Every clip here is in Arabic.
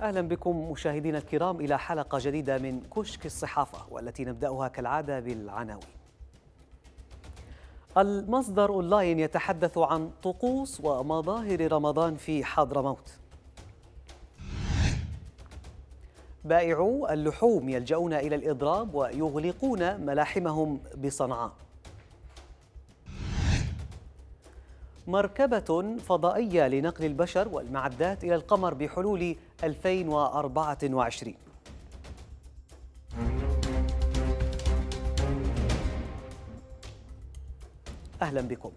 أهلا بكم مشاهدينا الكرام إلى حلقة جديدة من كشك الصحافة والتي نبدأها كالعادة بالعناوين المصدر أونلاين يتحدث عن طقوس ومظاهر رمضان في حضرموت بائعو اللحوم يلجؤون إلى الإضراب ويغلقون ملاحمهم بصنعاء مركبة فضائية لنقل البشر والمعدات إلى القمر بحلول 2024 أهلا بكم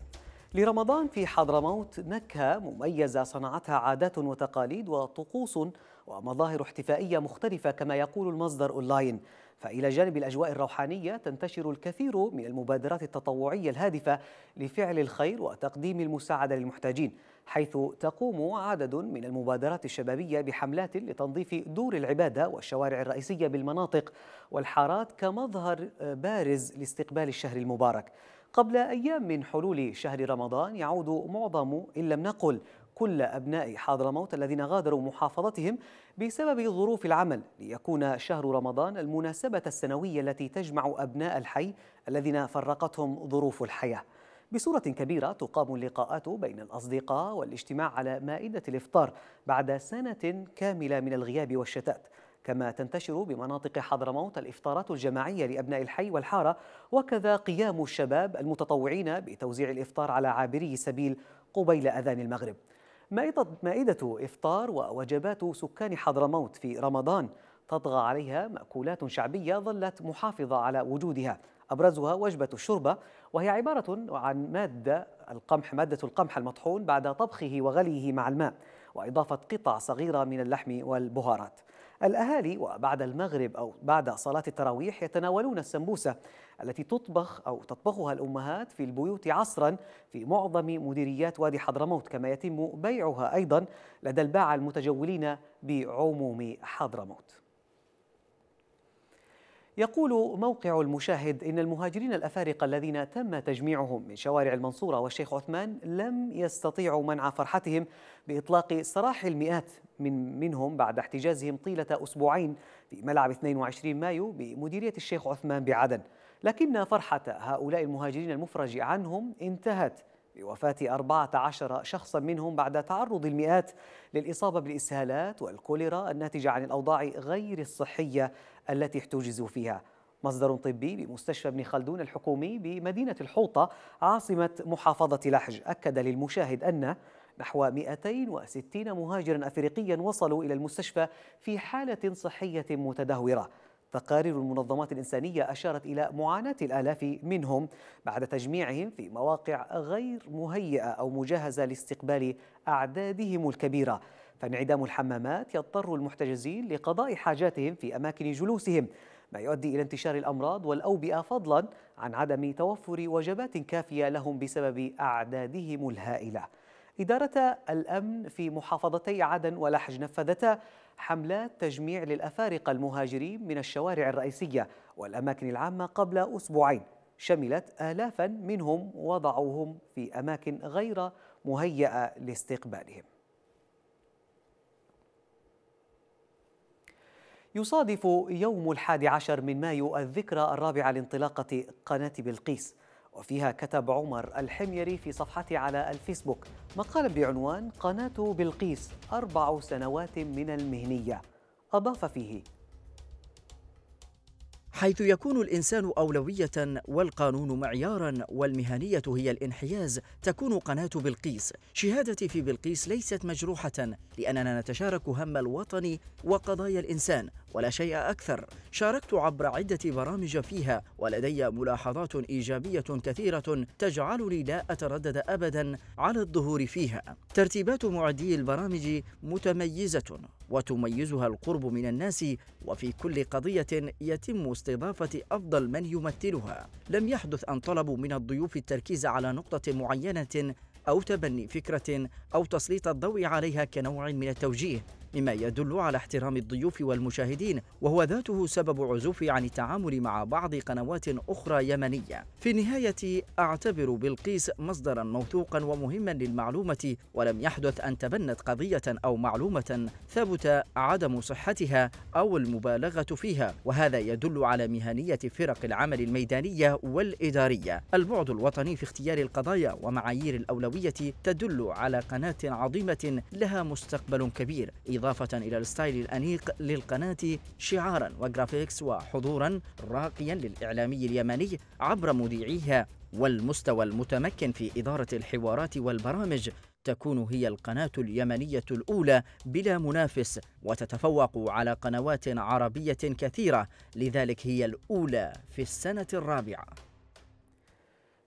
لرمضان في حضرموت نكهة مميزة صنعتها عادات وتقاليد وطقوس ومظاهر احتفائية مختلفة كما يقول المصدر أونلاين فإلى جانب الأجواء الروحانية تنتشر الكثير من المبادرات التطوعية الهادفة لفعل الخير وتقديم المساعدة للمحتاجين حيث تقوم عدد من المبادرات الشبابية بحملات لتنظيف دور العبادة والشوارع الرئيسية بالمناطق والحارات كمظهر بارز لاستقبال الشهر المبارك قبل أيام من حلول شهر رمضان يعود معظم إن لم نقل كل أبناء حضرموت الذين غادروا محافظتهم بسبب ظروف العمل ليكون شهر رمضان المناسبة السنوية التي تجمع أبناء الحي الذين فرقتهم ظروف الحياة بصورة كبيرة تقام اللقاءات بين الأصدقاء والاجتماع على مائدة الإفطار بعد سنة كاملة من الغياب والشتات كما تنتشر بمناطق حضرموت الإفطارات الجماعية لأبناء الحي والحارة وكذا قيام الشباب المتطوعين بتوزيع الإفطار على عابري السبيل قبيل أذان المغرب مائدة إفطار ووجبات سكان حضرموت في رمضان تطغى عليها مأكولات شعبية ظلت محافظة على وجودها أبرزها وجبة الشوربة وهي عبارة عن مادة القمح مادة القمح المطحون بعد طبخه وغليه مع الماء وإضافة قطع صغيرة من اللحم والبهارات الأهالي وبعد المغرب أو بعد صلاة التراويح يتناولون السمبوسة التي تطبخ أو تطبخها الأمهات في البيوت عصرا في معظم مديريات وادي حضرموت كما يتم بيعها أيضا لدى الباعة المتجولين بعموم حضرموت يقول موقع المشاهد إن المهاجرين الأفارقة الذين تم تجميعهم من شوارع المنصورة والشيخ عثمان لم يستطيعوا منع فرحتهم بإطلاق سراح المئات من منهم بعد احتجازهم طيلة أسبوعين في ملعب 22 مايو بمديرية الشيخ عثمان بعدن لكن فرحة هؤلاء المهاجرين المفرج عنهم انتهت بوفاة 14 شخصا منهم بعد تعرض المئات للإصابة بالإسهالات والكوليرا الناتجة عن الأوضاع غير الصحية التي احتجزوا فيها مصدر طبي بمستشفى ابن خلدون الحكومي بمدينة الحوطة عاصمة محافظة لحج أكد للمشاهد أن نحو 260 مهاجرا أفريقيا وصلوا إلى المستشفى في حالة صحية متدهورة تقارير المنظمات الإنسانية أشارت إلى معاناة الآلاف منهم بعد تجميعهم في مواقع غير مهيئة أو مجهزة لاستقبال أعدادهم الكبيرة فانعدام الحمامات يضطر المحتجزين لقضاء حاجاتهم في أماكن جلوسهم ما يؤدي إلى انتشار الأمراض والأوبئة فضلا عن عدم توفر وجبات كافية لهم بسبب أعدادهم الهائلة إدارة الأمن في محافظتي عدن ولحج نفذتا حملات تجميع للأفارقة المهاجرين من الشوارع الرئيسية والأماكن العامة قبل أسبوعين شملت آلافا منهم وضعوهم في أماكن غير مهيئة لاستقبالهم يصادف يوم الحادي عشر من مايو الذكرى الرابعة لانطلاقة قناة بلقيس وفيها كتب عمر الحميري في صفحته على الفيسبوك مقالا بعنوان قناة بلقيس أربع سنوات من المهنية أضاف فيه حيث يكون الانسان اولويه والقانون معيارا والمهنيه هي الانحياز تكون قناه بلقيس شهادتي في بلقيس ليست مجروحه لاننا نتشارك هم الوطن وقضايا الانسان ولا شيء أكثر شاركت عبر عدة برامج فيها ولدي ملاحظات إيجابية كثيرة تجعلني لا أتردد أبدا على الظهور فيها ترتيبات معدي البرامج متميزة وتميزها القرب من الناس وفي كل قضية يتم استضافة أفضل من يمثلها لم يحدث أن طلبوا من الضيوف التركيز على نقطة معينة أو تبني فكرة أو تسليط الضوء عليها كنوع من التوجيه مما يدل على احترام الضيوف والمشاهدين وهو ذاته سبب عزوفي عن التعامل مع بعض قنوات أخرى يمنية في النهاية أعتبر بلقيس مصدرا موثوقا ومهما للمعلومة ولم يحدث أن تبنت قضية أو معلومة ثبت عدم صحتها أو المبالغة فيها وهذا يدل على مهنية فرق العمل الميدانية والإدارية البعد الوطني في اختيار القضايا ومعايير الأولوية تدل على قناة عظيمة لها مستقبل كبير إضافة إلى الستايل الأنيق للقناة شعارا وجرافيكس وحضورا راقيا للإعلامي اليمني عبر مذيعيها والمستوى المتمكن في إدارة الحوارات والبرامج تكون هي القناة اليمنية الأولى بلا منافس وتتفوق على قنوات عربية كثيرة لذلك هي الأولى في السنة الرابعة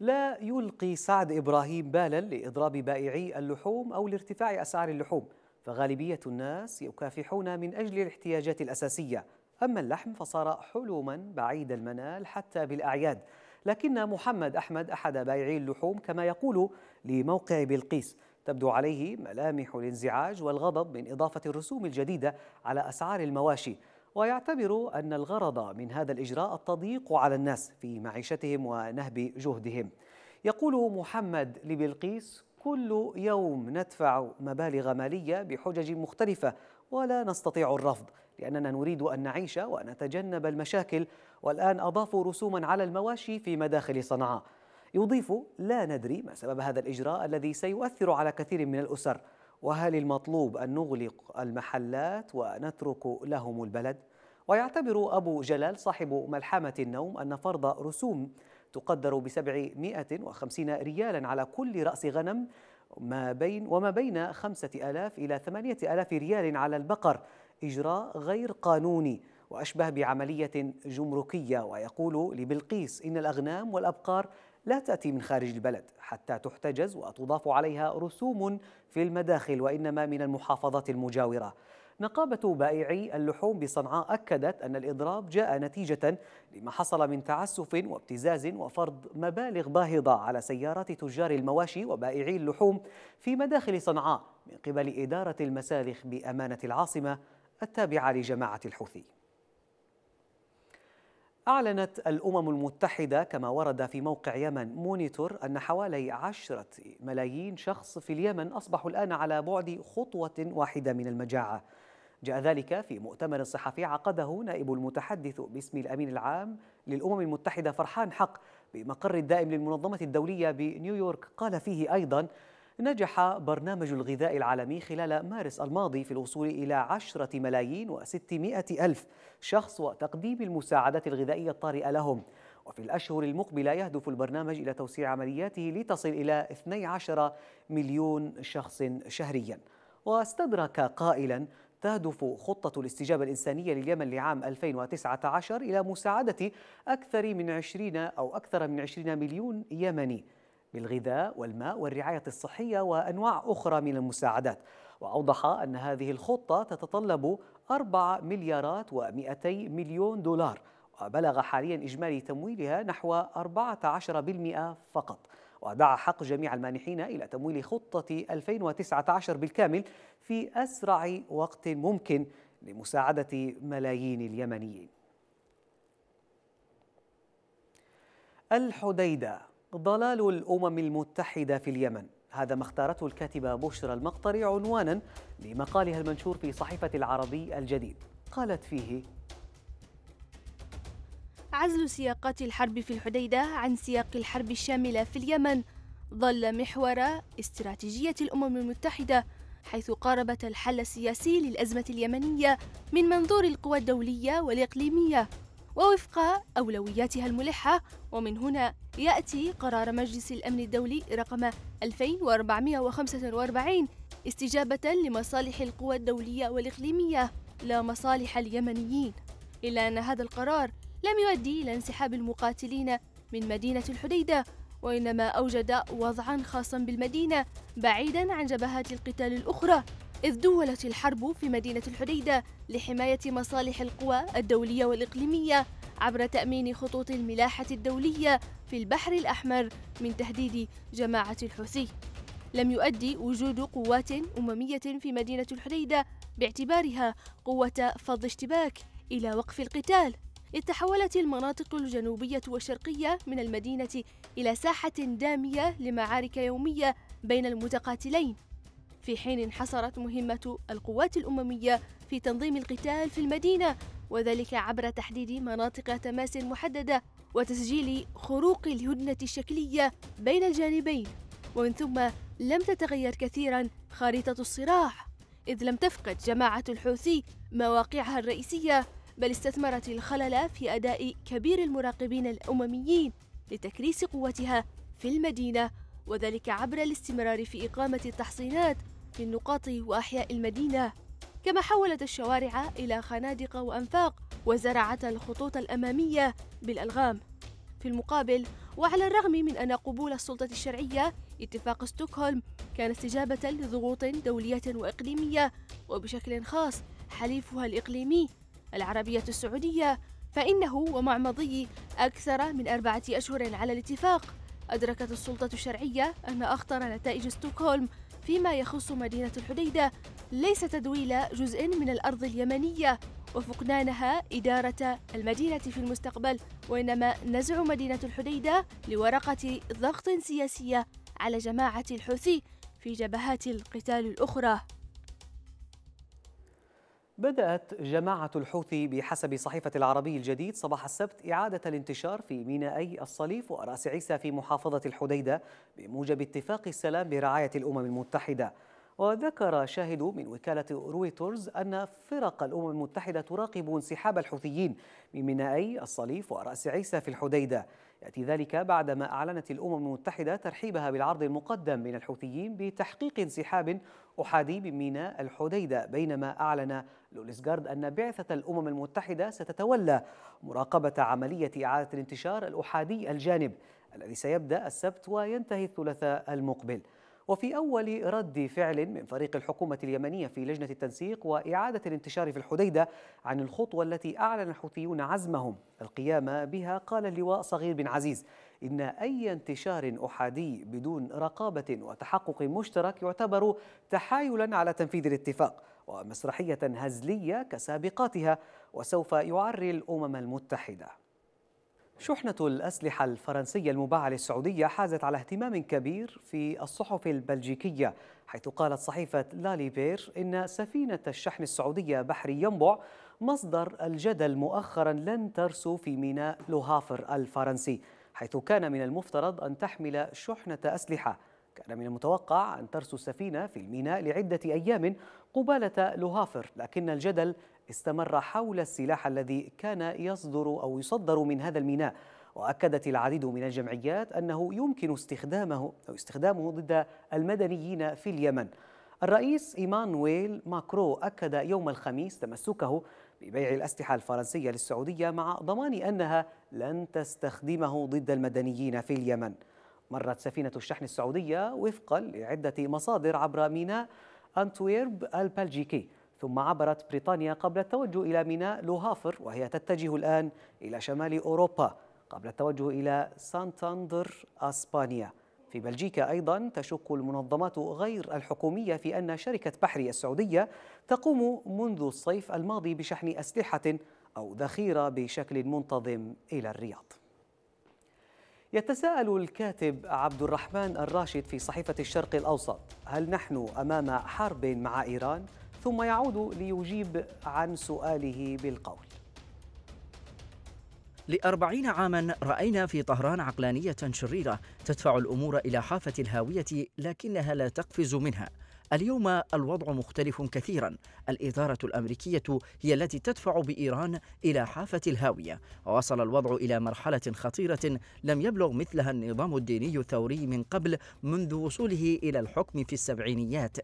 لا يلقي سعد إبراهيم بالا لإضراب بائعي اللحوم أو لارتفاع أسعار اللحوم فغالبية الناس يكافحون من أجل الاحتياجات الأساسية أما اللحم فصار حلما بعيد المنال حتى بالأعياد لكن محمد أحمد أحد بائعي اللحوم كما يقول لموقع بلقيس تبدو عليه ملامح الانزعاج والغضب من إضافة الرسوم الجديدة على أسعار المواشي ويعتبر أن الغرض من هذا الإجراء التضييق على الناس في معيشتهم ونهب جهدهم يقول محمد لبلقيس كل يوم ندفع مبالغ مالية بحجج مختلفة ولا نستطيع الرفض لأننا نريد أن نعيش ونتجنب المشاكل والآن أضافوا رسوما على المواشي في مداخل صنعاء يضيف لا ندري ما سبب هذا الإجراء الذي سيؤثر على كثير من الأسر وهل المطلوب أن نغلق المحلات ونترك لهم البلد؟ ويعتبر أبو جلال صاحب ملحمة النوم أن فرض رسوم تقدر ب 750 ريالا على كل رأس غنم ما بين وما بين 5000 إلى 8000 ريال على البقر إجراء غير قانوني وأشبه بعملية جمركية ويقول لبلقيس إن الأغنام والأبقار لا تأتي من خارج البلد حتى تحتجز وتضاف عليها رسوم في المداخل وإنما من المحافظات المجاورة نقابة بائعي اللحوم بصنعاء أكدت أن الإضراب جاء نتيجة لما حصل من تعسف وابتزاز وفرض مبالغ باهظة على سيارات تجار المواشي وبائعي اللحوم في مداخل صنعاء من قبل إدارة المسالخ بأمانة العاصمة التابعة لجماعة الحوثي أعلنت الأمم المتحدة كما ورد في موقع يمن مونيتور أن حوالي عشرة ملايين شخص في اليمن أصبحوا الآن على بعد خطوة واحدة من المجاعة جاء ذلك في مؤتمر صحفي عقده نائب المتحدث باسم الأمين العام للأمم المتحدة فرحان حق بمقر الدائم للمنظمة الدولية بنيويورك قال فيه أيضا نجح برنامج الغذاء العالمي خلال مارس الماضي في الوصول إلى عشرة ملايين وستمائة ألف شخص وتقديم المساعدات الغذائية الطارئة لهم وفي الأشهر المقبلة يهدف البرنامج إلى توسيع عملياته لتصل إلى 12 مليون شخص شهريا واستدرك قائلا تهدف خطة الاستجابة الإنسانية لليمن لعام 2019 إلى مساعدة أكثر من 20 أو أكثر من 20 مليون يمني بالغذاء والماء والرعاية الصحية وأنواع أخرى من المساعدات وأوضح أن هذه الخطة تتطلب 4 مليارات و200 مليون دولار وبلغ حاليا إجمالي تمويلها نحو 14% فقط ودعا حق جميع المانحين إلى تمويل خطة 2019 بالكامل في أسرع وقت ممكن لمساعدة ملايين اليمنيين الحديدة ضلال الأمم المتحدة في اليمن هذا ما اختارته الكاتبة بشرى المقطري عنوانا لمقالها المنشور في صحيفة العربي الجديد قالت فيه عزل سياقات الحرب في الحديدة عن سياق الحرب الشاملة في اليمن ظل محور استراتيجية الأمم المتحدة حيث قاربت الحل السياسي للأزمة اليمنية من منظور القوى الدولية والإقليمية ووفق أولوياتها الملحة ومن هنا يأتي قرار مجلس الأمن الدولي رقم 2445 استجابة لمصالح القوى الدولية والإقليمية لا مصالح اليمنيين إلا أن هذا القرار لم يؤدي إلى انسحاب المقاتلين من مدينة الحديدة وإنما أوجد وضعا خاصا بالمدينة بعيدا عن جبهات القتال الأخرى إذ دولت الحرب في مدينة الحديدة لحماية مصالح القوى الدولية والإقليمية عبر تأمين خطوط الملاحة الدولية في البحر الأحمر من تهديد جماعة الحوثي لم يؤدي وجود قوات أممية في مدينة الحديدة باعتبارها قوة فض اشتباك إلى وقف القتال إذ تحولت المناطق الجنوبية والشرقية من المدينة إلى ساحة دامية لمعارك يومية بين المتقاتلين في حين انحصرت مهمة القوات الأممية في تنظيم القتال في المدينة وذلك عبر تحديد مناطق تماس محددة وتسجيل خروق الهدنة الشكلية بين الجانبين ومن ثم لم تتغير كثيرا خريطة الصراع إذ لم تفقد جماعة الحوثي مواقعها الرئيسية بل استثمرت الخلل في أداء كبير المراقبين الأمميين لتكريس قوتها في المدينة وذلك عبر الاستمرار في إقامة التحصينات في النقاط وأحياء المدينة كما حولت الشوارع إلى خنادق وأنفاق وزرعت الخطوط الأمامية بالألغام في المقابل وعلى الرغم من أن قبول السلطة الشرعية اتفاق ستوكهولم كان استجابة لضغوط دولية وإقليمية وبشكل خاص حليفها الإقليمي العربية السعودية فإنه ومع مضي أكثر من أربعة أشهر على الاتفاق أدركت السلطة الشرعية أن أخطر نتائج ستوكهولم فيما يخص مدينة الحديدة ليس تدويل جزء من الأرض اليمنية وفقدانها إدارة المدينة في المستقبل وإنما نزع مدينة الحديدة لورقة ضغط سياسية على جماعة الحوثي في جبهات القتال الأخرى بدأت جماعة الحوثي بحسب صحيفة العربي الجديد صباح السبت إعادة الانتشار في مينائي الصليف ورأس عيسى في محافظة الحديدة بموجب اتفاق السلام برعاية الأمم المتحدة وذكر شاهد من وكالة رويترز أن فرق الأمم المتحدة تراقب انسحاب الحوثيين من مينائي الصليف ورأس عيسى في الحديدة يأتي ذلك بعدما أعلنت الأمم المتحدة ترحيبها بالعرض المقدم من الحوثيين بتحقيق انسحاب أحادي من ميناء الحديدة بينما أعلن لوليسجارد أن بعثة الأمم المتحدة ستتولى مراقبة عملية إعادة الانتشار الأحادي الجانب الذي سيبدأ السبت وينتهي الثلاثاء المقبل وفي أول رد فعل من فريق الحكومة اليمنية في لجنة التنسيق وإعادة الانتشار في الحديدة عن الخطوة التي أعلن الحوثيون عزمهم القيام بها قال اللواء صغير بن عزيز إن أي انتشار أحادي بدون رقابة وتحقق مشترك يعتبر تحايلا على تنفيذ الاتفاق ومسرحية هزلية كسابقاتها وسوف يعري الأمم المتحدة شحنة الأسلحة الفرنسية المباعة للسعودية حازت على اهتمام كبير في الصحف البلجيكية حيث قالت صحيفة لاليبير إن سفينة الشحن السعودية بحري ينبع مصدر الجدل مؤخرا لن ترسو في ميناء لوهافر الفرنسي حيث كان من المفترض أن تحمل شحنة أسلحة كان من المتوقع أن ترسو السفينة في الميناء لعدة أيام قبالة لوهافر لكن الجدل استمر حول السلاح الذي كان يصدر أو يصدر من هذا الميناء وأكدت العديد من الجمعيات أنه يمكن استخدامه أو استخدامه ضد المدنيين في اليمن الرئيس إيمانويل ماكرو أكد يوم الخميس تمسكه ببيع الأسلحة الفرنسية للسعودية مع ضمان أنها لن تستخدمه ضد المدنيين في اليمن مرت سفينة الشحن السعودية وفقا لعدة مصادر عبر ميناء أنتويرب البلجيكي ثم عبرت بريطانيا قبل التوجه إلى ميناء لوهافر وهي تتجه الآن إلى شمال أوروبا قبل التوجه إلى سانتاندر أسبانيا في بلجيكا أيضا تشك المنظمات غير الحكومية في أن شركة بحري السعودية تقوم منذ الصيف الماضي بشحن أسلحة أو ذخيرة بشكل منتظم إلى الرياض يتساءل الكاتب عبد الرحمن الراشد في صحيفة الشرق الأوسط هل نحن أمام حرب مع إيران؟ ثم يعود ليجيب عن سؤاله بالقول لأربعين عاما رأينا في طهران عقلانية شريرة تدفع الأمور إلى حافة الهاوية لكنها لا تقفز منها اليوم الوضع مختلف كثيرا الإدارة الأمريكية هي التي تدفع بإيران إلى حافة الهاوية وصل الوضع إلى مرحلة خطيرة لم يبلغ مثلها النظام الديني الثوري من قبل منذ وصوله إلى الحكم في السبعينيات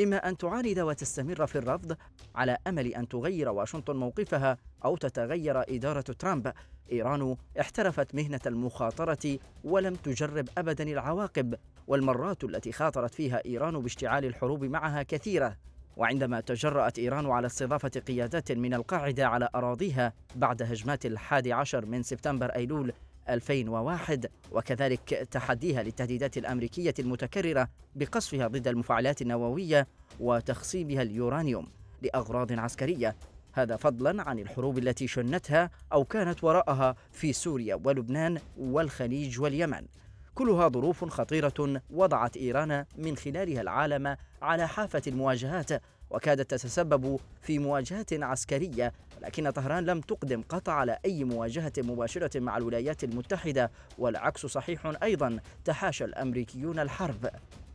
إما أن تعاند وتستمر في الرفض على أمل أن تغير واشنطن موقفها أو تتغير إدارة ترامب إيران احترفت مهنة المخاطرة ولم تجرب أبدا العواقب والمرات التي خاطرت فيها إيران باشتعال الحروب معها كثيرة وعندما تجرأت إيران على استضافة قيادات من القاعدة على أراضيها بعد هجمات الحادي عشر من سبتمبر أيلول 2001 وكذلك تحديها للتهديدات الأمريكية المتكررة بقصفها ضد المفاعلات النووية وتخصيبها اليورانيوم لأغراض عسكرية هذا فضلا عن الحروب التي شنتها أو كانت وراءها في سوريا ولبنان والخليج واليمن كلها ظروف خطيرة وضعت إيران من خلالها العالم على حافة المواجهات وكادت تتسبب في مواجهات عسكرية لكن طهران لم تقدم قط على أي مواجهة مباشرة مع الولايات المتحدة والعكس صحيح أيضا تحاشى الأمريكيون الحرب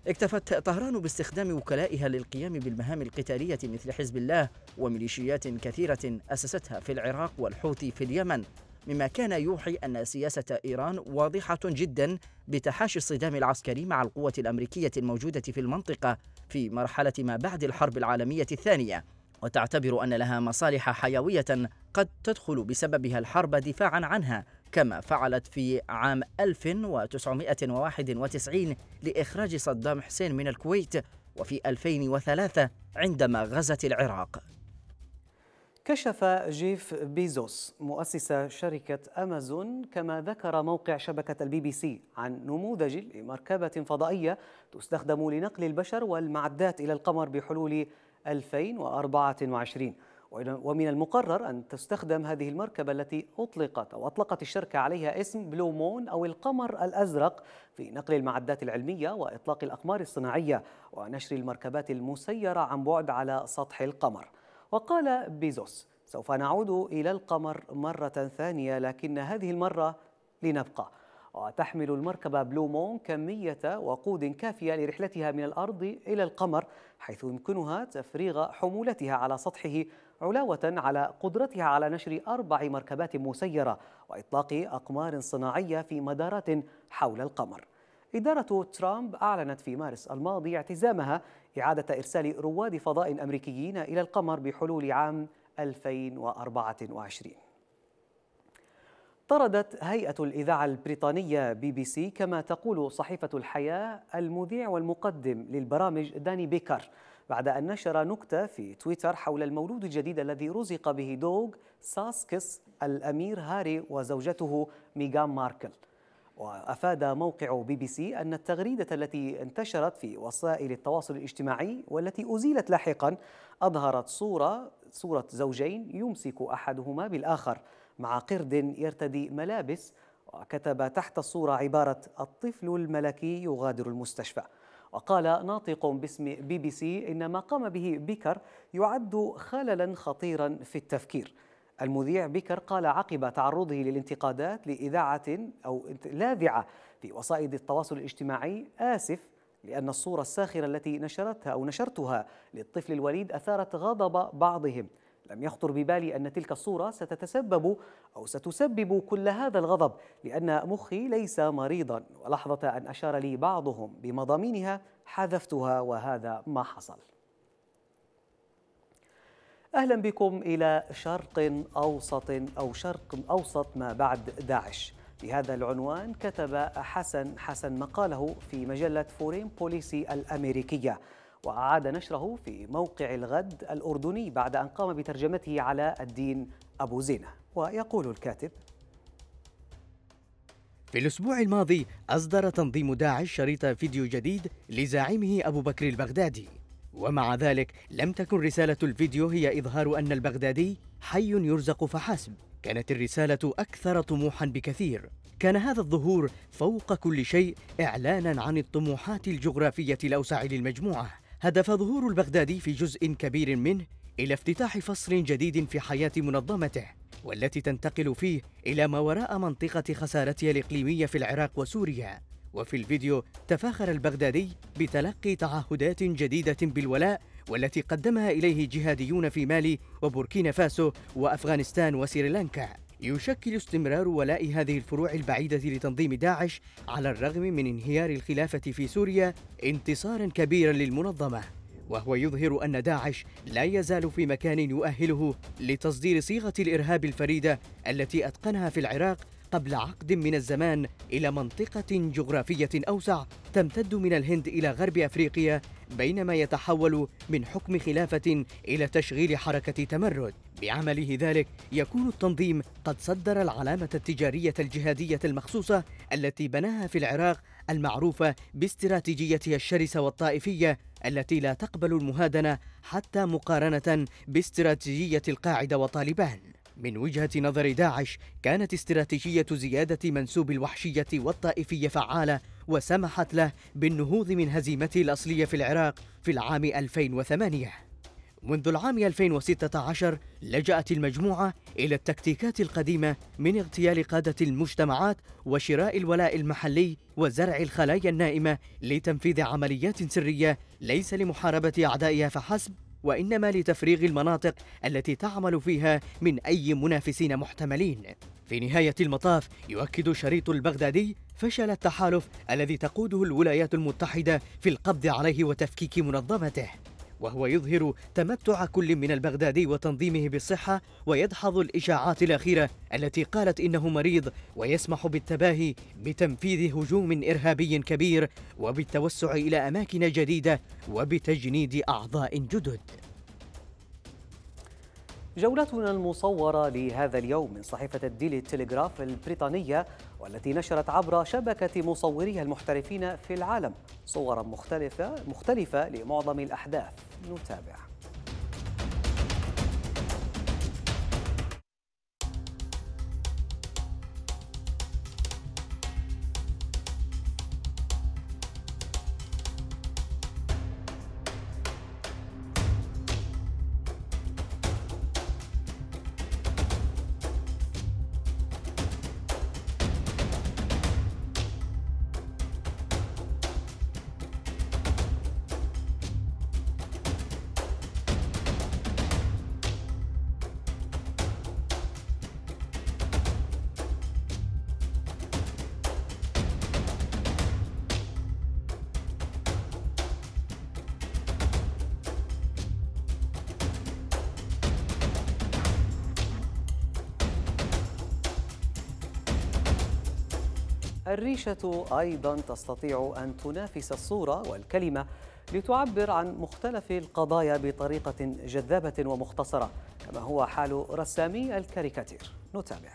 اكتفت طهران باستخدام وكلائها للقيام بالمهام القتالية مثل حزب الله وميليشيات كثيرة أسستها في العراق والحوثي في اليمن مما كان يوحي أن سياسة إيران واضحة جدا بتحاشي الصدام العسكري مع القوة الأمريكية الموجودة في المنطقة في مرحلة ما بعد الحرب العالمية الثانية وتعتبر أن لها مصالح حيوية قد تدخل بسببها الحرب دفاعا عنها كما فعلت في عام 1991 لإخراج صدام حسين من الكويت وفي 2003 عندما غزت العراق كشف جيف بيزوس مؤسس شركة أمازون كما ذكر موقع شبكة البي بي سي عن نموذج لمركبة فضائية تستخدم لنقل البشر والمعدات إلى القمر بحلول 2024 ومن المقرر أن تستخدم هذه المركبة التي أطلقت أو أطلقت الشركة عليها اسم بلو مون أو القمر الأزرق في نقل المعدات العلمية وإطلاق الأقمار الصناعية ونشر المركبات المسيرة عن بعد على سطح القمر وقال بيزوس سوف نعود إلى القمر مرة ثانية لكن هذه المرة لنبقى وتحمل المركبة بلو مون كمية وقود كافية لرحلتها من الأرض إلى القمر حيث يمكنها تفريغ حمولتها على سطحه علاوة على قدرتها على نشر أربع مركبات مسيرة وإطلاق أقمار صناعية في مدارات حول القمر إدارة ترامب أعلنت في مارس الماضي اعتزامها إعادة إرسال رواد فضاء أمريكيين إلى القمر بحلول عام 2024 طردت هيئة الإذاعة البريطانية بي بي سي كما تقول صحيفة الحياة المذيع والمقدم للبرامج داني بيكر بعد أن نشر نكتة في تويتر حول المولود الجديد الذي رزق به دوغ ساسكس الأمير هاري وزوجته ميغان ماركل وأفاد موقع بي بي سي أن التغريدة التي انتشرت في وسائل التواصل الاجتماعي والتي أزيلت لاحقا أظهرت صورة صورة زوجين يمسك أحدهما بالآخر مع قرد يرتدي ملابس وكتب تحت الصورة عبارة الطفل الملكي يغادر المستشفى وقال ناطق باسم بي بي سي إن ما قام به بيكر يعد خللا خطيرا في التفكير المذيع بيكر قال عقب تعرضه للانتقادات لإذاعة أو لاذعة في وسائل التواصل الاجتماعي آسف لأن الصورة الساخرة التي نشرتها أو نشرتها للطفل الوليد أثارت غضب بعضهم لم يخطر ببالي أن تلك الصورة ستتسبب أو ستسبب كل هذا الغضب لأن مخي ليس مريضا ولحظة أن أشار لي بعضهم بمضامينها حذفتها وهذا ما حصل أهلا بكم إلى شرق أوسط أو شرق أوسط ما بعد داعش بهذا العنوان كتب حسن حسن مقاله في مجلة فورين بوليسي الأمريكية وأعاد نشره في موقع الغد الأردني بعد أن قام بترجمته على الدين أبو زينة ويقول الكاتب في الأسبوع الماضي أصدر تنظيم داعش شريط فيديو جديد لزعيمه أبو بكر البغدادي ومع ذلك لم تكن رسالة الفيديو هي إظهار أن البغدادي حي يرزق فحسب كانت الرسالة أكثر طموحا بكثير كان هذا الظهور فوق كل شيء إعلانا عن الطموحات الجغرافية الأوسع للمجموعة هدف ظهور البغدادي في جزء كبير منه إلى افتتاح فصل جديد في حياة منظمته والتي تنتقل فيه إلى ما وراء منطقة خسارتها الإقليمية في العراق وسوريا وفي الفيديو تفاخر البغدادي بتلقي تعهدات جديدة بالولاء والتي قدمها إليه جهاديون في مالي وبوركينا فاسو وأفغانستان وسريلانكا يشكل استمرار ولاء هذه الفروع البعيدة لتنظيم داعش على الرغم من انهيار الخلافة في سوريا انتصارا كبيرا للمنظمة وهو يظهر أن داعش لا يزال في مكان يؤهله لتصدير صيغة الإرهاب الفريدة التي أتقنها في العراق قبل عقد من الزمان إلى منطقة جغرافية أوسع تمتد من الهند إلى غرب أفريقيا بينما يتحول من حكم خلافة إلى تشغيل حركة تمرد بعمله ذلك يكون التنظيم قد صدر العلامة التجارية الجهادية المخصوصة التي بناها في العراق المعروفة باستراتيجيتها الشرسة والطائفية التي لا تقبل المهادنة حتى مقارنة باستراتيجية القاعدة وطالبان من وجهة نظر داعش كانت استراتيجية زيادة منسوب الوحشية والطائفية فعالة وسمحت له بالنهوض من هزيمته الأصلية في العراق في العام 2008 منذ العام 2016 لجأت المجموعة إلى التكتيكات القديمة من اغتيال قادة المجتمعات وشراء الولاء المحلي وزرع الخلايا النائمة لتنفيذ عمليات سرية ليس لمحاربة أعدائها فحسب وإنما لتفريغ المناطق التي تعمل فيها من أي منافسين محتملين في نهاية المطاف يؤكد شريط البغدادي فشل التحالف الذي تقوده الولايات المتحدة في القبض عليه وتفكيك منظمته وهو يظهر تمتع كل من البغدادي وتنظيمه بالصحة ويدحض الإشاعات الأخيرة التي قالت إنه مريض ويسمح بالتباهي بتنفيذ هجوم إرهابي كبير وبالتوسع إلى أماكن جديدة وبتجنيد أعضاء جدد جولتنا المصورة لهذا اليوم من صحيفة الديلي تيليغراف البريطانية والتي نشرت عبر شبكة مصوريها المحترفين في العالم صورا مختلفة, مختلفة لمعظم الأحداث نتابع الريشة أيضا تستطيع أن تنافس الصورة والكلمة لتعبر عن مختلف القضايا بطريقة جذابة ومختصرة كما هو حال رسامي الكاريكاتير نتابع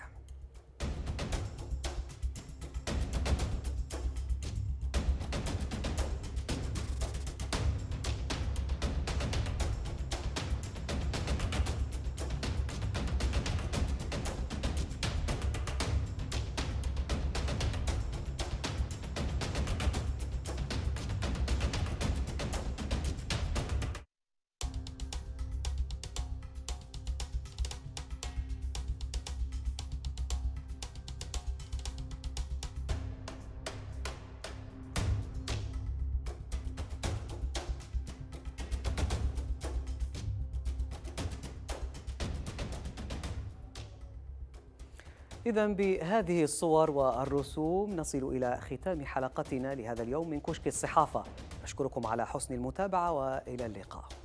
إذا بهذه الصور والرسوم نصل إلى ختام حلقتنا لهذا اليوم من كشك الصحافة أشكركم على حسن المتابعة وإلى اللقاء